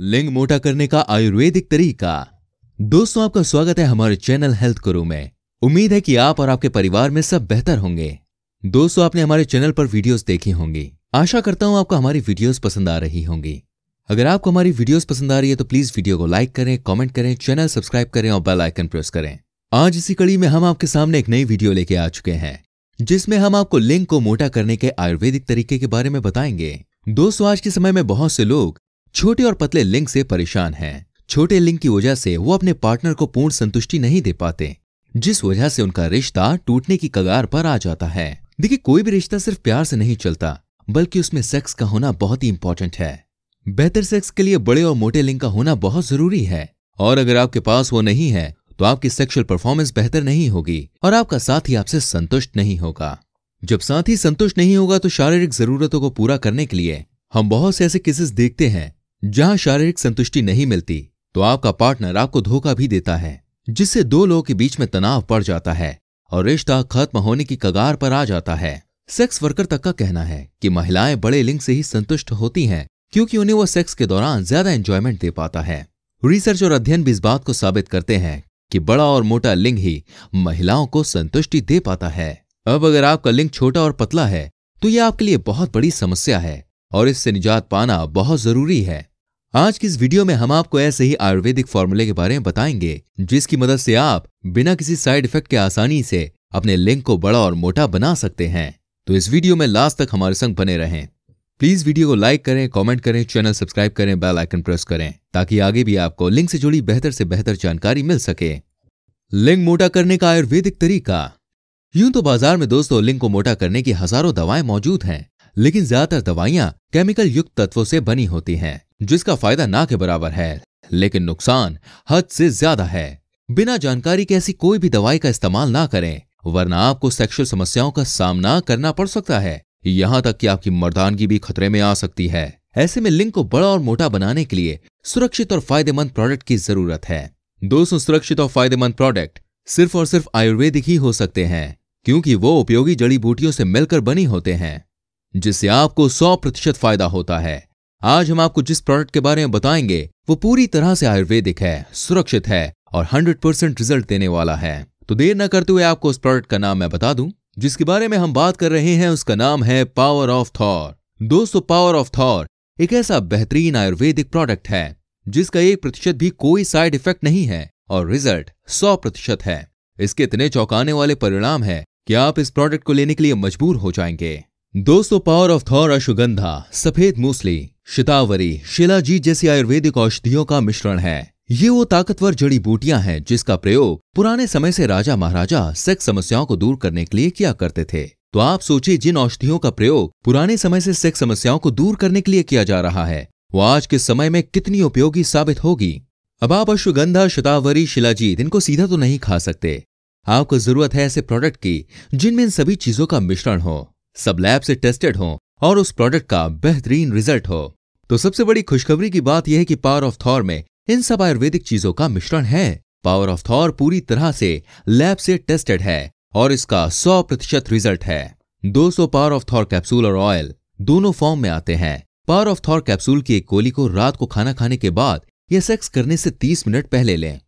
लिंग मोटा करने का आयुर्वेदिक तरीका दोस्तों आपका स्वागत है हमारे चैनल हेल्थ गुरु में उम्मीद है कि आप और आपके परिवार में सब बेहतर होंगे दोस्तों आपने हमारे चैनल पर वीडियोस देखी होंगी आशा करता हूं आपको हमारी वीडियोस पसंद आ रही होंगी अगर आपको हमारी वीडियोस पसंद आ रही है तो प्लीज वीडियो को लाइक करें कॉमेंट करें चैनल सब्सक्राइब करें और बेल आइकन प्रेस करें आज इसी कड़ी में हम आपके सामने एक नई वीडियो लेके आ चुके हैं जिसमें हम आपको लिंग को मोटा करने के आयुर्वेदिक तरीके के बारे में बताएंगे दोस्तों आज के समय में बहुत से लोग छोटे और पतले लिंग से परेशान हैं छोटे लिंग की वजह से वो अपने पार्टनर को पूर्ण संतुष्टि नहीं दे पाते जिस वजह से उनका रिश्ता टूटने की कगार पर आ जाता है देखिए कोई भी रिश्ता सिर्फ प्यार से नहीं चलता बल्कि उसमें सेक्स का होना बहुत ही इंपॉर्टेंट है बेहतर सेक्स के लिए बड़े और मोटे लिंग का होना बहुत जरूरी है और अगर आपके पास वो नहीं है तो आपकी सेक्सुअल परफॉर्मेंस बेहतर नहीं होगी और आपका साथी आपसे संतुष्ट नहीं होगा जब साथी संतुष्ट नहीं होगा तो शारीरिक जरूरतों को पूरा करने के लिए हम बहुत से ऐसे केसेस देखते हैं जहां शारीरिक संतुष्टि नहीं मिलती तो आपका पार्टनर आपको धोखा भी देता है जिससे दो लोगों के बीच में तनाव पड़ जाता है और रिश्ता खत्म होने की कगार पर आ जाता है सेक्स वर्कर तक का कहना है कि महिलाएं बड़े लिंग से ही संतुष्ट होती हैं क्योंकि उन्हें वो सेक्स के दौरान ज्यादा एंजॉयमेंट दे पाता है रिसर्च और अध्ययन भी इस बात को साबित करते हैं कि बड़ा और मोटा लिंग ही महिलाओं को संतुष्टि दे पाता है अब अगर आपका लिंग छोटा और पतला है तो यह आपके लिए बहुत बड़ी समस्या है और इससे निजात पाना बहुत जरूरी है आज की इस वीडियो में हम आपको ऐसे ही आयुर्वेदिक फॉर्मूले के बारे में बताएंगे जिसकी मदद से आप बिना किसी साइड इफेक्ट के आसानी से अपने लिंग को बड़ा और मोटा बना सकते हैं तो इस वीडियो में लास्ट तक हमारे संग बने रहें प्लीज वीडियो को लाइक करें कमेंट करें चैनल सब्सक्राइब करें बेल आइकन प्रेस करें ताकि आगे भी आपको लिंग से जुड़ी बेहतर से बेहतर जानकारी मिल सके लिंग मोटा करने का आयुर्वेदिक तरीका यूं तो बाजार में दोस्तों लिंग को मोटा करने की हजारों दवाएं मौजूद हैं लेकिन ज्यादातर दवाइयाँ केमिकल युक्त तत्वों से बनी होती हैं जिसका फायदा ना के बराबर है लेकिन नुकसान हद से ज्यादा है बिना जानकारी के ऐसी कोई भी दवाई का इस्तेमाल ना करें वरना आपको सेक्सुअल समस्याओं का सामना करना पड़ सकता है यहाँ तक कि आपकी मर्दानगी भी खतरे में आ सकती है ऐसे में लिंग को बड़ा और मोटा बनाने के लिए सुरक्षित और फायदेमंद प्रोडक्ट की जरूरत है दोस्तों सुरक्षित और फायदेमंद प्रोडक्ट सिर्फ और सिर्फ आयुर्वेदिक ही हो सकते हैं क्योंकि वो उपयोगी जड़ी बूटियों से मिलकर बनी होते हैं जिससे आपको 100 प्रतिशत फायदा होता है आज हम आपको जिस प्रोडक्ट के बारे में बताएंगे वो पूरी तरह से आयुर्वेदिक है सुरक्षित है और 100 परसेंट रिजल्ट देने वाला है तो देर न करते हुए आपको उस प्रोडक्ट का नाम मैं बता दूं जिसके बारे में हम बात कर रहे हैं उसका नाम है पावर ऑफ थॉर दोस्तों पावर ऑफ थॉर एक ऐसा बेहतरीन आयुर्वेदिक प्रोडक्ट है जिसका एक प्रतिशत भी कोई साइड इफेक्ट नहीं है और रिजल्ट सौ प्रतिशत है इसके इतने चौंकाने वाले परिणाम है कि आप इस प्रोडक्ट को लेने के लिए मजबूर हो जाएंगे दोस्तों पावर ऑफ थॉर अश्वगंधा सफेद मूसली शितावरी शिलाजीत जैसी आयुर्वेदिक औषधियों का मिश्रण है ये वो ताकतवर जड़ी बूटियां हैं जिसका प्रयोग पुराने समय से राजा महाराजा सेक्स समस्याओं को दूर करने के लिए किया करते थे तो आप सोचिए जिन औषधियों का प्रयोग पुराने समय से सेक्स समस्याओं को दूर करने के लिए किया जा रहा है वो आज के समय में कितनी उपयोगी साबित होगी अब आप अश्वगंधा शतावरी शिलाजीत इनको सीधा तो नहीं खा सकते आपको जरूरत है ऐसे प्रोडक्ट की जिनमें इन सभी चीजों का मिश्रण हो सब लैब से टेस्टेड हों और उस प्रोडक्ट का बेहतरीन रिजल्ट हो तो सबसे बड़ी खुशखबरी की बात यह है कि पावर ऑफ थॉर में इन सब आयुर्वेदिक चीजों का मिश्रण है पावर ऑफ थॉर पूरी तरह से लैब से टेस्टेड है और इसका 100 प्रतिशत रिजल्ट है 200 पावर ऑफ थॉर कैप्सूल और ऑयल दोनों फॉर्म में आते हैं पावर ऑफ थॉर कैप्सूल की एक गोली को रात को खाना खाने के बाद या सेक्स करने से 30 मिनट पहले लें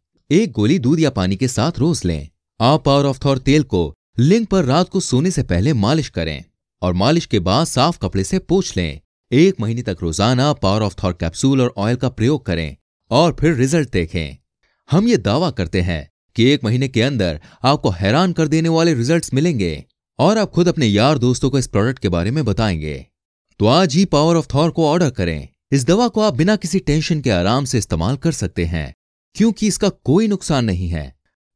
एक गोली दूध या पानी के साथ रोज लें आप पावर ऑफ थॉर तेल को लिंग पर रात को सोने से पहले मालिश करें और मालिश के बाद साफ कपड़े से पूछ लें एक महीने तक रोजाना पावर ऑफ थॉर कैप्सूल और ऑयल का प्रयोग करें और फिर रिजल्ट देखें हम ये दावा करते हैं कि एक महीने के अंदर आपको हैरान कर देने वाले रिजल्ट्स मिलेंगे और आप खुद अपने यार दोस्तों को इस प्रोडक्ट के बारे में बताएंगे तो आज ही पावर ऑफ थॉर को ऑर्डर करें इस दवा को आप बिना किसी टेंशन के आराम से इस्तेमाल कर सकते हैं क्योंकि इसका कोई नुकसान नहीं है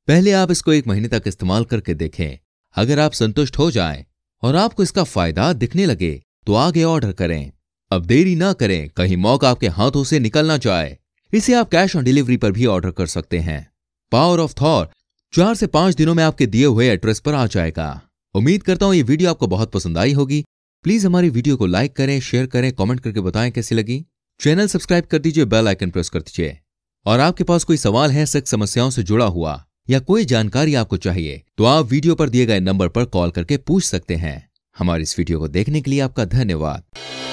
पहले आप इसको एक महीने तक इस्तेमाल करके देखें अगर आप संतुष्ट हो जाएं और आपको इसका फायदा दिखने लगे तो आगे ऑर्डर करें अब देरी ना करें कहीं मौका आपके हाथों से निकलना चाहे इसे आप कैश ऑन डिलीवरी पर भी ऑर्डर कर सकते हैं पावर ऑफ थॉर चार से पांच दिनों में आपके दिए हुए एड्रेस पर आ जाएगा उम्मीद करता हूं ये वीडियो आपको बहुत पसंद आई होगी प्लीज हमारी वीडियो को लाइक करें शेयर करें कमेंट करके बताएं कैसी लगी चैनल सब्सक्राइब कर दीजिए बेल आइकन प्रेस कर दीजिए और आपके पास कोई सवाल है सख्त समस्याओं से जुड़ा हुआ या कोई जानकारी आपको चाहिए तो आप वीडियो पर दिए गए नंबर पर कॉल करके पूछ सकते हैं हमारे इस वीडियो को देखने के लिए आपका धन्यवाद